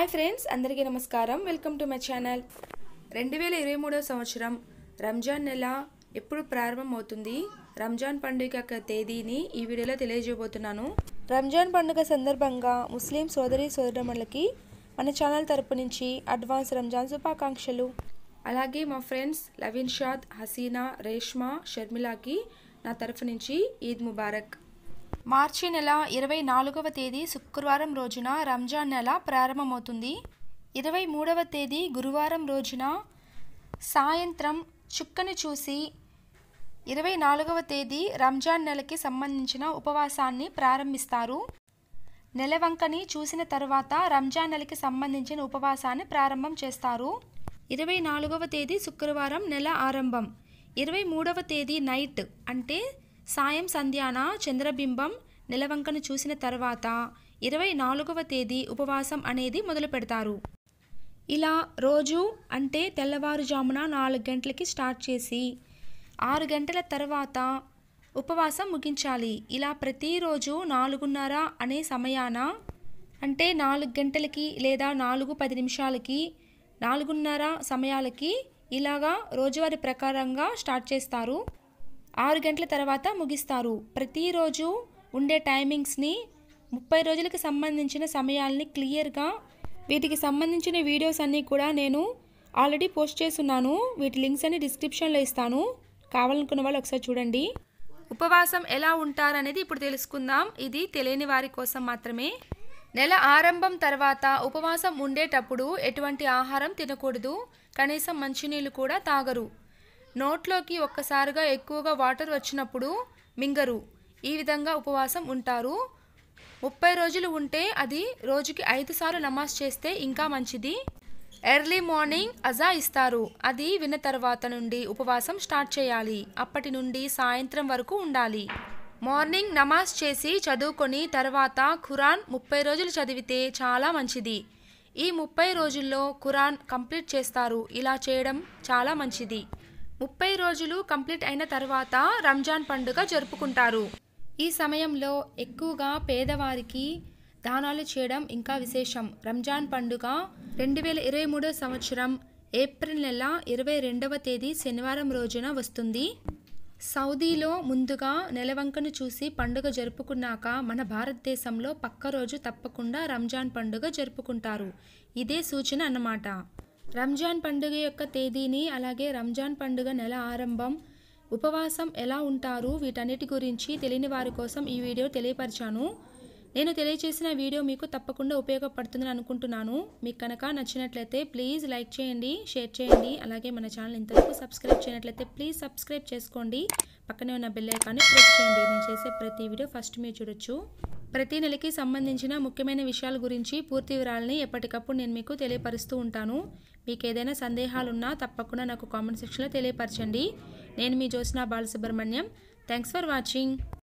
hi friends అందరికీ నమస్కారం welcome to my channel రెండు వేల ఇరవై మూడవ సంవత్సరం రంజాన్ నెల ఎప్పుడు ప్రారంభమవుతుంది రంజాన్ పండుగ యొక్క తేదీని ఈ వీడియోలో తెలియజేయబోతున్నాను రంజాన్ పండుగ సందర్భంగా ముస్లిం సోదరి సోదరములకి మన ఛానల్ తరపు నుంచి అడ్వాన్స్ రంజాన్ శుభాకాంక్షలు అలాగే మా ఫ్రెండ్స్ లవిన్ షాద్ హసీనా రేష్మా షర్మిలాకి నా తరఫు నుంచి ఈద్ ముబారక్ మార్చి నెల ఇరవై నాలుగవ తేదీ శుక్రవారం రోజున రంజాన్ నెల ప్రారంభమవుతుంది ఇరవై మూడవ తేదీ గురువారం రోజున సాయంత్రం చుక్కను చూసి ఇరవై నాలుగవ తేదీ రంజాన్ నెలకి సంబంధించిన ఉపవాసాన్ని ప్రారంభిస్తారు నెలవంకని చూసిన తర్వాత రంజాన్ నెలకి సంబంధించిన ఉపవాసాన్ని ప్రారంభం చేస్తారు ఇరవై నాలుగవ తేదీ శుక్రవారం నెల ఆరంభం ఇరవై మూడవ తేదీ నైట్ అంటే సాయం సంధ్యాన చంద్రబింబం నిలవంకను చూసిన తర్వాత ఇరవై నాలుగవ తేదీ ఉపవాసం అనేది మొదలు పెడతారు ఇలా రోజు అంటే తెల్లవారుజామున నాలుగు గంటలకి స్టార్ట్ చేసి ఆరు గంటల తర్వాత ఉపవాసం ముగించాలి ఇలా ప్రతిరోజు నాలుగున్నర అనే సమయాన అంటే నాలుగు గంటలకి లేదా నాలుగు పది నిమిషాలకి నాలుగున్నర సమయాలకి ఇలాగా రోజువారి ప్రకారంగా స్టార్ట్ చేస్తారు ఆరు గంటల తర్వాత ముగిస్తారు ప్రతిరోజు ఉండే టైమింగ్స్ని ముప్పై రోజులకు సంబంధించిన సమయాల్ని క్లియర్గా వీటికి సంబంధించిన వీడియోస్ అన్నీ కూడా నేను ఆల్రెడీ పోస్ట్ చేస్తున్నాను వీటి లింక్స్ అన్ని డిస్క్రిప్షన్లో ఇస్తాను కావాలనుకున్న వాళ్ళు ఒకసారి చూడండి ఉపవాసం ఎలా ఉంటారనేది ఇప్పుడు తెలుసుకుందాం ఇది తెలియని వారి కోసం మాత్రమే నెల ఆరంభం తర్వాత ఉపవాసం ఉండేటప్పుడు ఎటువంటి ఆహారం తినకూడదు కనీసం మంచినీళ్ళు కూడా తాగరు నోట్లోకి ఒక్కసారిగా ఎక్కువగా వాటర్ వచ్చినప్పుడు మింగరు ఈ విధంగా ఉపవాసం ఉంటారు ముప్పై రోజులు ఉంటే అది రోజుకి ఐదు సార్లు నమాజ్ చేస్తే ఇంకా మంచిది ఎర్లీ మార్నింగ్ అజా ఇస్తారు అది విన్న తర్వాత నుండి ఉపవాసం స్టార్ట్ చేయాలి అప్పటి నుండి సాయంత్రం వరకు ఉండాలి మార్నింగ్ నమాజ్ చేసి చదువుకొని తర్వాత ఖురాన్ ముప్పై రోజులు చదివితే చాలా మంచిది ఈ ముప్పై రోజుల్లో ఖురాన్ కంప్లీట్ చేస్తారు ఇలా చేయడం చాలా మంచిది ముప్పై రోజులు కంప్లీట్ అయిన తర్వాత రంజాన్ పండుగ జరుపుకుంటారు ఈ సమయంలో ఎక్కువగా పేదవారికి దానాలు చేయడం ఇంకా విశేషం రంజాన్ పండుగ రెండు వేల ఇరవై మూడో సంవత్సరం ఏప్రిల్ నెల ఇరవై రెండవ తేదీ శనివారం రోజున వస్తుంది సౌదీలో ముందుగా నెలవంకను చూసి పండుగ జరుపుకున్నాక మన భారతదేశంలో పక్క రోజు తప్పకుండా రంజాన్ పండుగ జరుపుకుంటారు ఇదే సూచన అన్నమాట రంజాన్ పండుగ యొక్క తేదీని అలాగే రంజాన్ పండుగ నెల ఆరంభం ఉపవాసం ఎలా ఉంటారు వీటన్నిటి గురించి తెలియని వారి కోసం ఈ వీడియో తెలియపరిచాను నేను తెలియజేసిన వీడియో మీకు తప్పకుండా ఉపయోగపడుతుందని అనుకుంటున్నాను మీకు కనుక నచ్చినట్లయితే ప్లీజ్ లైక్ చేయండి షేర్ చేయండి అలాగే మన ఛానల్ ఇంతవరకు సబ్స్క్రైబ్ చేయనట్లయితే ప్లీజ్ సబ్స్క్రైబ్ చేసుకోండి పక్కనే ఉన్న బెల్లైకాన్ని ప్రెస్ చేయండి నేను చేసే ప్రతి వీడియో ఫస్ట్ మీరు చూడొచ్చు ప్రతి నెలకి సంబంధించిన ముఖ్యమైన విషయాల గురించి పూర్తి వివరాలని ఎప్పటికప్పుడు నేను మీకు తెలియపరుస్తూ ఉంటాను మీకు ఏదైనా సందేహాలున్నా తప్పకుండా నాకు కామెంట్ సెక్షన్లో తెలియపరచండి నేను మీ Jyotsna Balasubrahmanyam thanks for watching